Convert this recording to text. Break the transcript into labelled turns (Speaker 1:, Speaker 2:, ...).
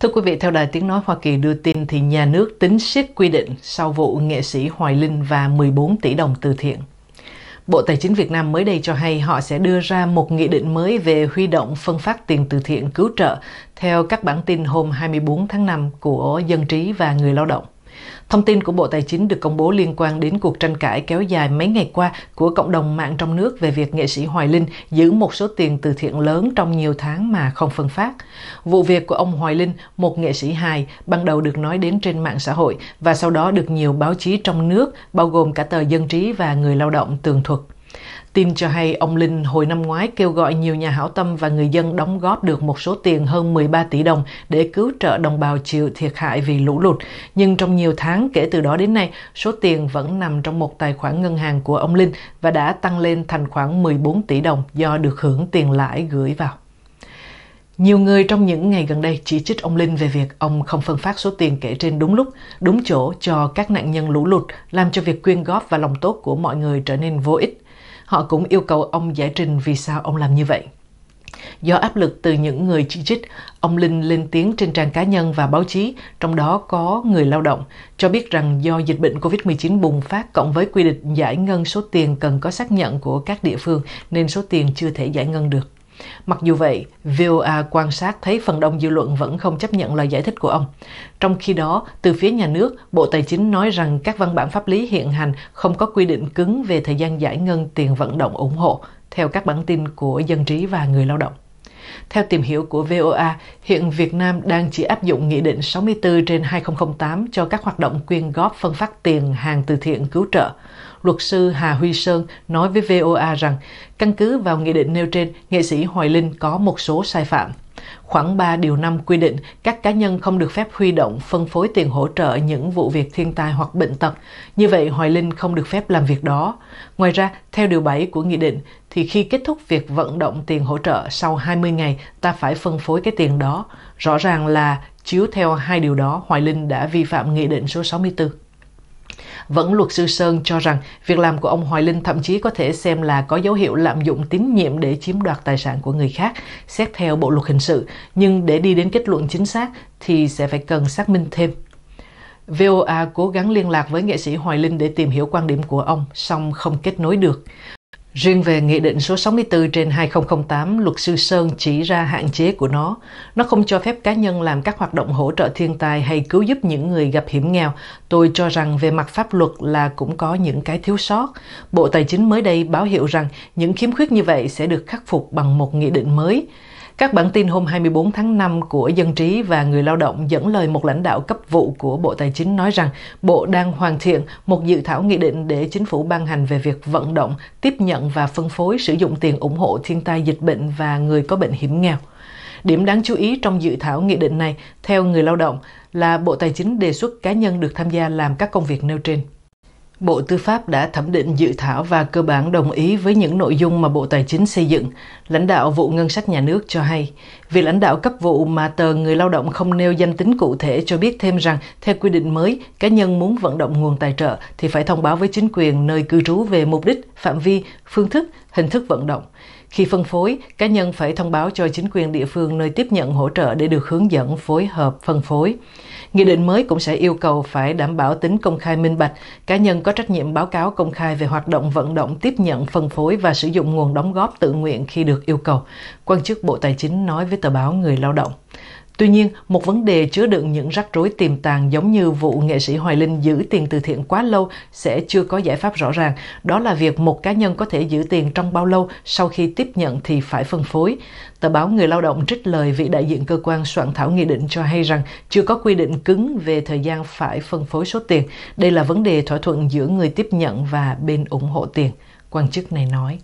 Speaker 1: Thưa quý vị, theo Đài Tiếng Nói Hoa Kỳ đưa tin thì nhà nước tính siết quy định sau vụ nghệ sĩ Hoài Linh và 14 tỷ đồng từ thiện. Bộ Tài chính Việt Nam mới đây cho hay họ sẽ đưa ra một nghị định mới về huy động phân phát tiền từ thiện cứu trợ theo các bản tin hôm 24 tháng 5 của Dân trí và Người Lao động. Thông tin của Bộ Tài chính được công bố liên quan đến cuộc tranh cãi kéo dài mấy ngày qua của cộng đồng mạng trong nước về việc nghệ sĩ Hoài Linh giữ một số tiền từ thiện lớn trong nhiều tháng mà không phân phát. Vụ việc của ông Hoài Linh, một nghệ sĩ hài, ban đầu được nói đến trên mạng xã hội và sau đó được nhiều báo chí trong nước, bao gồm cả tờ Dân trí và Người Lao động tường thuật. Tin cho hay ông Linh hồi năm ngoái kêu gọi nhiều nhà hảo tâm và người dân đóng góp được một số tiền hơn 13 tỷ đồng để cứu trợ đồng bào chịu thiệt hại vì lũ lụt. Nhưng trong nhiều tháng kể từ đó đến nay, số tiền vẫn nằm trong một tài khoản ngân hàng của ông Linh và đã tăng lên thành khoảng 14 tỷ đồng do được hưởng tiền lãi gửi vào. Nhiều người trong những ngày gần đây chỉ trích ông Linh về việc ông không phân phát số tiền kể trên đúng lúc, đúng chỗ cho các nạn nhân lũ lụt, làm cho việc quyên góp và lòng tốt của mọi người trở nên vô ích. Họ cũng yêu cầu ông giải trình vì sao ông làm như vậy. Do áp lực từ những người chỉ trích, ông Linh lên tiếng trên trang cá nhân và báo chí, trong đó có người lao động, cho biết rằng do dịch bệnh COVID-19 bùng phát cộng với quy định giải ngân số tiền cần có xác nhận của các địa phương nên số tiền chưa thể giải ngân được. Mặc dù vậy, VOA quan sát thấy phần đông dư luận vẫn không chấp nhận lời giải thích của ông. Trong khi đó, từ phía nhà nước, Bộ Tài chính nói rằng các văn bản pháp lý hiện hành không có quy định cứng về thời gian giải ngân tiền vận động ủng hộ, theo các bản tin của dân trí và người lao động. Theo tìm hiểu của VOA, hiện Việt Nam đang chỉ áp dụng Nghị định 64 trên 2008 cho các hoạt động quyên góp phân phát tiền hàng từ thiện cứu trợ luật sư Hà Huy Sơn nói với VOA rằng căn cứ vào nghị định nêu trên, nghệ sĩ Hoài Linh có một số sai phạm. Khoảng 3 điều 5 quy định các cá nhân không được phép huy động phân phối tiền hỗ trợ những vụ việc thiên tai hoặc bệnh tật. Như vậy Hoài Linh không được phép làm việc đó. Ngoài ra, theo điều 7 của nghị định thì khi kết thúc việc vận động tiền hỗ trợ sau 20 ngày ta phải phân phối cái tiền đó. Rõ ràng là chiếu theo hai điều đó Hoài Linh đã vi phạm nghị định số 64 vẫn luật sư Sơn cho rằng việc làm của ông Hoài Linh thậm chí có thể xem là có dấu hiệu lạm dụng tín nhiệm để chiếm đoạt tài sản của người khác, xét theo bộ luật hình sự, nhưng để đi đến kết luận chính xác thì sẽ phải cần xác minh thêm. VOA cố gắng liên lạc với nghệ sĩ Hoài Linh để tìm hiểu quan điểm của ông, song không kết nối được. Riêng về Nghị định số 64 trên 2008, luật sư Sơn chỉ ra hạn chế của nó. Nó không cho phép cá nhân làm các hoạt động hỗ trợ thiên tai hay cứu giúp những người gặp hiểm nghèo. Tôi cho rằng về mặt pháp luật là cũng có những cái thiếu sót. Bộ Tài chính mới đây báo hiệu rằng những khiếm khuyết như vậy sẽ được khắc phục bằng một nghị định mới. Các bản tin hôm 24 tháng 5 của Dân trí và Người lao động dẫn lời một lãnh đạo cấp vụ của Bộ Tài chính nói rằng Bộ đang hoàn thiện một dự thảo nghị định để chính phủ ban hành về việc vận động, tiếp nhận và phân phối sử dụng tiền ủng hộ thiên tai dịch bệnh và người có bệnh hiểm nghèo. Điểm đáng chú ý trong dự thảo nghị định này, theo người lao động, là Bộ Tài chính đề xuất cá nhân được tham gia làm các công việc nêu trên. Bộ Tư pháp đã thẩm định dự thảo và cơ bản đồng ý với những nội dung mà Bộ Tài chính xây dựng. Lãnh đạo vụ ngân sách nhà nước cho hay, việc lãnh đạo cấp vụ mà tờ người lao động không nêu danh tính cụ thể cho biết thêm rằng, theo quy định mới, cá nhân muốn vận động nguồn tài trợ thì phải thông báo với chính quyền nơi cư trú về mục đích, phạm vi, phương thức, hình thức vận động. Khi phân phối, cá nhân phải thông báo cho chính quyền địa phương nơi tiếp nhận hỗ trợ để được hướng dẫn phối hợp phân phối. Nghị định mới cũng sẽ yêu cầu phải đảm bảo tính công khai minh bạch, cá nhân có trách nhiệm báo cáo công khai về hoạt động vận động tiếp nhận phân phối và sử dụng nguồn đóng góp tự nguyện khi được yêu cầu, quan chức Bộ Tài chính nói với tờ báo Người Lao động. Tuy nhiên, một vấn đề chứa đựng những rắc rối tiềm tàng giống như vụ nghệ sĩ Hoài Linh giữ tiền từ thiện quá lâu sẽ chưa có giải pháp rõ ràng. Đó là việc một cá nhân có thể giữ tiền trong bao lâu sau khi tiếp nhận thì phải phân phối. Tờ báo Người Lao động trích lời vị đại diện cơ quan soạn thảo nghị định cho hay rằng chưa có quy định cứng về thời gian phải phân phối số tiền. Đây là vấn đề thỏa thuận giữa người tiếp nhận và bên ủng hộ tiền, quan chức này nói.